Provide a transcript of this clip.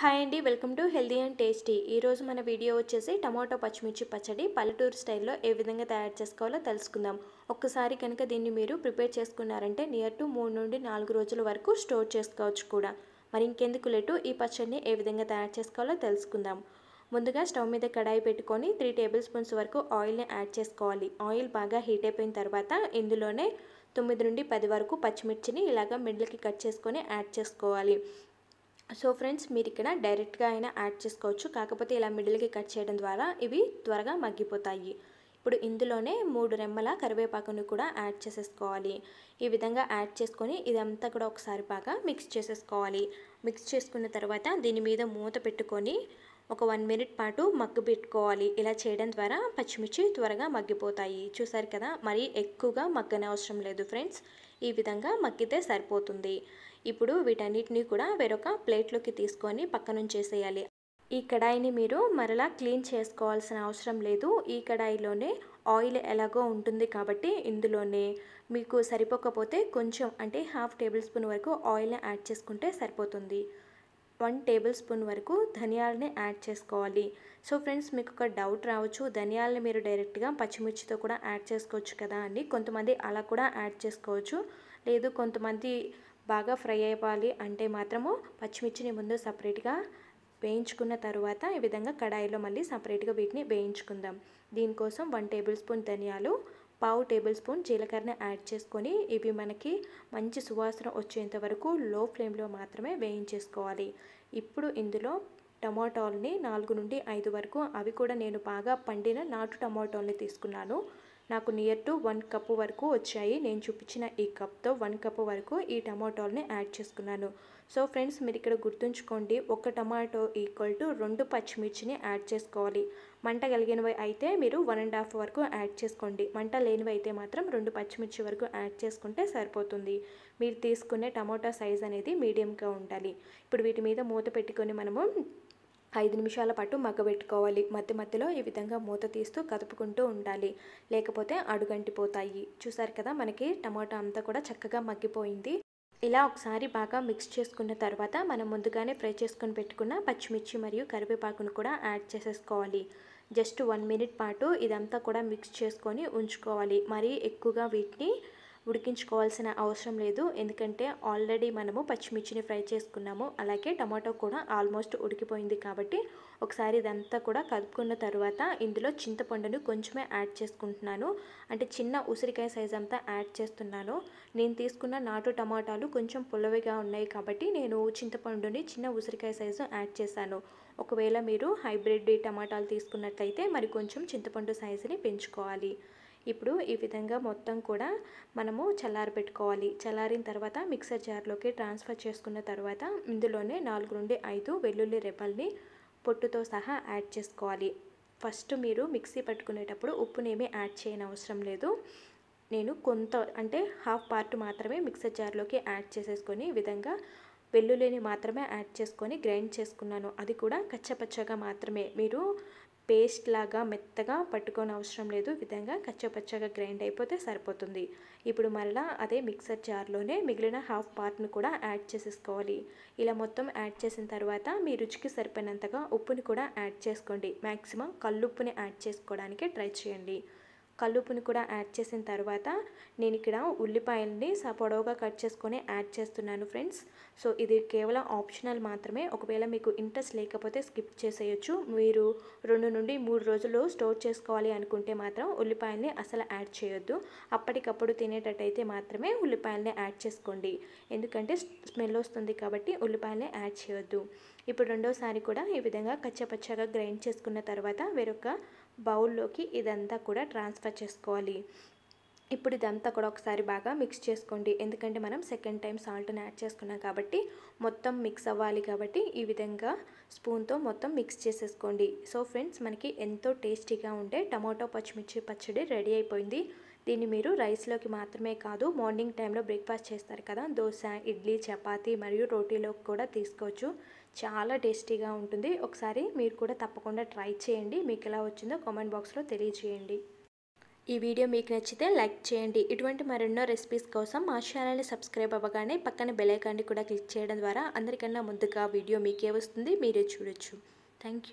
hi అండి welcome to healthy and tasty ఈరోజు మన వీడియో వచ్చేసి టమాటో పచ్చిమిర్చి పచ్చడి పల్లెటూరు స్టైల్లో ఏ విధంగా తయారు చేసుకోవాలో తెలుసుకుందాం ఒక్కసారి కనుక దీన్ని మీరు ప్రిపేర్ చేసుకున్నారంటే నియర్ టు మూడు నుండి నాలుగు రోజుల వరకు స్టోర్ చేసుకోవచ్చు కూడా మరి ఇంకెందుకు లేటు ఈ పచ్చడిని ఏ విధంగా తయారు చేసుకోవాలో తెలుసుకుందాం ముందుగా స్టవ్ మీద కడాయి పెట్టుకొని త్రీ టేబుల్ స్పూన్స్ వరకు ఆయిల్ని యాడ్ చేసుకోవాలి ఆయిల్ బాగా హీట్ అయిపోయిన తర్వాత ఇందులోనే తొమ్మిది నుండి పది వరకు పచ్చిమిర్చిని ఇలాగ మిడ్లకి కట్ చేసుకొని యాడ్ చేసుకోవాలి సో ఫ్రెండ్స్ మీరు ఇక్కడ డైరెక్ట్గా అయినా యాడ్ చేసుకోవచ్చు కాకపోతే ఇలా మిడిల్కి కట్ చేయడం ద్వారా ఇవి త్వరగా మగ్గిపోతాయి ఇప్పుడు ఇందులోనే మూడు రెమ్మల కరివేపాకును కూడా యాడ్ చేసేసుకోవాలి ఈ విధంగా యాడ్ చేసుకొని ఇదంతా కూడా ఒకసారి బాగా మిక్స్ చేసేసుకోవాలి మిక్స్ చేసుకున్న తర్వాత దీని మీద మూత పెట్టుకొని ఒక వన్ మినిట్ పాటు మగ్గు పెట్టుకోవాలి ఇలా చేయడం ద్వారా పచ్చిమిర్చి త్వరగా మగ్గిపోతాయి చూసారు కదా మరీ ఎక్కువగా అవసరం లేదు ఫ్రెండ్స్ ఈ విధంగా మక్కితే సరిపోతుంది ఇప్పుడు వీటన్నిటిని కూడా వేరొక ప్లేట్లోకి తీసుకొని పక్కనుంచేసేయాలి ఈ కడాయిని మీరు మరలా క్లీన్ చేసుకోవాల్సిన అవసరం లేదు ఈ కడాయిలోనే ఆయిల్ ఎలాగో ఉంటుంది కాబట్టి ఇందులోనే మీకు సరిపోకపోతే కొంచెం అంటే హాఫ్ టేబుల్ స్పూన్ వరకు ఆయిల్ని యాడ్ చేసుకుంటే సరిపోతుంది వన్ టేబుల్ స్పూన్ వరకు ధనియాలని యాడ్ చేసుకోవాలి సో ఫ్రెండ్స్ మీకు ఒక డౌట్ రావచ్చు ధనియాలని మీరు డైరెక్ట్గా పచ్చిమిర్చితో కూడా యాడ్ చేసుకోవచ్చు కదా అండి కొంతమంది అలా కూడా యాడ్ చేసుకోవచ్చు లేదు కొంతమంది బాగా ఫ్రై అయిపోవాలి అంటే మాత్రము పచ్చిమిర్చిని ముందు సపరేట్గా వేయించుకున్న తర్వాత ఈ విధంగా కడాయిలో మళ్ళీ సపరేట్గా వీటిని వేయించుకుందాం దీనికోసం వన్ టేబుల్ స్పూన్ ధనియాలు పావు టేబుల్ స్పూన్ జీలకర్రని యాడ్ చేసుకొని ఇవి మనకి మంచి సువాసన వచ్చేంత వరకు లో ఫ్లేమ్లో మాత్రమే వేయించేసుకోవాలి ఇప్పుడు ఇందులో టమాటాలని నాలుగు నుండి ఐదు వరకు అవి కూడా నేను బాగా పండిన నాటు టమాటాలని తీసుకున్నాను నాకు నియర్ టు వన్ కప్పు వరకు వచ్చాయి నేను చూపించిన ఈ కప్తో వన్ కప్పు వరకు ఈ టమాటాలని యాడ్ చేసుకున్నాను సో ఫ్రెండ్స్ మీరు ఇక్కడ గుర్తుంచుకోండి ఒక టమాటో ఈక్వల్ టు రెండు పచ్చిమిర్చిని యాడ్ చేసుకోవాలి మంట కలిగినవి అయితే మీరు వన్ అండ్ హాఫ్ వరకు యాడ్ చేసుకోండి మంట లేనివి అయితే మాత్రం రెండు పచ్చిమిర్చి వరకు యాడ్ చేసుకుంటే సరిపోతుంది మీరు తీసుకునే టమాటా సైజ్ అనేది మీడియంగా ఉండాలి ఇప్పుడు వీటి మీద మూత పెట్టుకొని మనము ఐదు నిమిషాల పాటు మగ్గబెట్టుకోవాలి మధ్య మధ్యలో ఈ విధంగా మూత తీస్తూ కదుపుకుంటూ ఉండాలి లేకపోతే అడుగంటిపోతాయి చూసారు కదా మనకి టమాటా అంతా కూడా చక్కగా మగ్గిపోయింది ఇలా ఒకసారి బాగా మిక్స్ చేసుకున్న తర్వాత మనం ముందుగానే ఫ్రై చేసుకొని పెట్టుకున్న పచ్చిమిర్చి మరియు కరివేపాకును కూడా యాడ్ చేసేసుకోవాలి జస్ట్ వన్ మినిట్ పాటు ఇదంతా కూడా మిక్స్ చేసుకొని ఉంచుకోవాలి మరీ ఎక్కువగా వీటిని ఉడికించుకోవాల్సిన అవసరం లేదు ఎందుకంటే ఆల్రెడీ మనము పచ్చిమిర్చిని ఫ్రై చేసుకున్నాము అలాగే టమాటో కూడా ఆల్మోస్ట్ ఉడికిపోయింది కాబట్టి ఒకసారి ఇదంతా కూడా కలుపుకున్న తర్వాత ఇందులో చింతపండును కొంచెమే యాడ్ చేసుకుంటున్నాను అంటే చిన్న ఉసిరికాయ సైజ్ అంతా యాడ్ చేస్తున్నాను నేను తీసుకున్న నాటు టమాటాలు కొంచెం పుల్లవిగా ఉన్నాయి కాబట్టి నేను చింతపండుని చిన్న ఉసిరికాయ సైజు యాడ్ చేశాను ఒకవేళ మీరు హైబ్రిడ్ టమాటాలు తీసుకున్నట్లయితే మరి కొంచెం చింతపండు సైజుని పెంచుకోవాలి ఇప్పుడు ఈ విధంగా మొత్తం కూడా మనము పెట్టుకోవాలి చల్లారిన తర్వాత మిక్సర్ జార్లోకి ట్రాన్స్ఫర్ చేసుకున్న తర్వాత ఇందులోనే నాలుగు నుండి ఐదు వెల్లుల్లి రెబ్బల్ని పొట్టుతో సహా యాడ్ చేసుకోవాలి ఫస్ట్ మీరు మిక్సీ పట్టుకునేటప్పుడు ఉప్పునేమీ యాడ్ చేయని అవసరం లేదు నేను కొంత అంటే హాఫ్ పార్ట్ మాత్రమే మిక్సర్ జార్లోకి యాడ్ చేసేసుకొని ఈ విధంగా వెల్లుల్లిని మాత్రమే యాడ్ చేసుకొని గ్రైండ్ చేసుకున్నాను అది కూడా కచ్చపచ్చగా మాత్రమే మీరు పేస్ట్ లాగా మెత్తగా పట్టుకోని అవసరం లేదు విధంగా కచ్చపచ్చగా గ్రైండ్ అయిపోతే సరిపోతుంది ఇప్పుడు మరలా అదే మిక్సర్ జార్లోనే మిగిలిన హాఫ్ పార్ట్ను కూడా యాడ్ చేసేసుకోవాలి ఇలా మొత్తం యాడ్ చేసిన తర్వాత మీ రుచికి సరిపోయినంతగా ఉప్పుని కూడా యాడ్ చేసుకోండి మ్యాక్సిమం కల్లుప్పుని యాడ్ చేసుకోవడానికి ట్రై చేయండి కల్లుపుని కూడా యాడ్ చేసిన తర్వాత నేను ఇక్కడ ఉల్లిపాయల్ని పొడవుగా కట్ చేసుకొని యాడ్ చేస్తున్నాను ఫ్రెండ్స్ సో ఇది కేవలం ఆప్షనల్ మాత్రమే ఒకవేళ మీకు ఇంట్రెస్ట్ లేకపోతే స్కిప్ చేసేయచ్చు మీరు రెండు నుండి మూడు రోజులు స్టోర్ చేసుకోవాలి అనుకుంటే మాత్రం ఉల్లిపాయల్ని అసలు యాడ్ చేయొద్దు అప్పటికప్పుడు తినేటట్టయితే మాత్రమే ఉల్లిపాయల్ని యాడ్ చేసుకోండి ఎందుకంటే స్మెల్ వస్తుంది కాబట్టి ఉల్లిపాయల్ని యాడ్ చేయొద్దు ఇప్పుడు రెండోసారి కూడా ఈ విధంగా కచ్చపచ్చగా గ్రైండ్ చేసుకున్న తర్వాత వేరొక బౌల్లోకి ఇదంతా కూడా ట్రాన్స్ఫర్ చేసుకోవాలి ఇప్పుడు ఇదంతా కూడా ఒకసారి బాగా మిక్స్ చేసుకోండి ఎందుకంటే మనం సెకండ్ టైం సాల్ట్ని యాడ్ చేసుకున్నాం కాబట్టి మొత్తం మిక్స్ అవ్వాలి కాబట్టి ఈ విధంగా స్పూన్తో మొత్తం మిక్స్ చేసేసుకోండి సో ఫ్రెండ్స్ మనకి ఎంతో టేస్టీగా ఉండే టమాటో పచ్చిమిర్చి పచ్చడి రెడీ అయిపోయింది దీన్ని మీరు రైస్లోకి మాత్రమే కాదు మార్నింగ్ టైంలో బ్రేక్ఫాస్ట్ చేస్తారు కదా దోశ ఇడ్లీ చపాతీ మరియు రోటీలోకి కూడా తీసుకోవచ్చు చాలా టేస్టీగా ఉంటుంది ఒకసారి మీరు కూడా తప్పకుండా ట్రై చేయండి మీకు ఎలా వచ్చిందో కామెంట్ బాక్స్లో తెలియజేయండి ఈ వీడియో మీకు నచ్చితే లైక్ చేయండి ఇటువంటి మరెన్నో రెసిపీస్ కోసం మా ఛానల్ని సబ్స్క్రైబ్ అవ్వగానే పక్కన బెలైకాన్ని కూడా క్లిక్ చేయడం ద్వారా అందరికన్నా ముందుగా వీడియో మీకే వస్తుంది మీరే చూడొచ్చు థ్యాంక్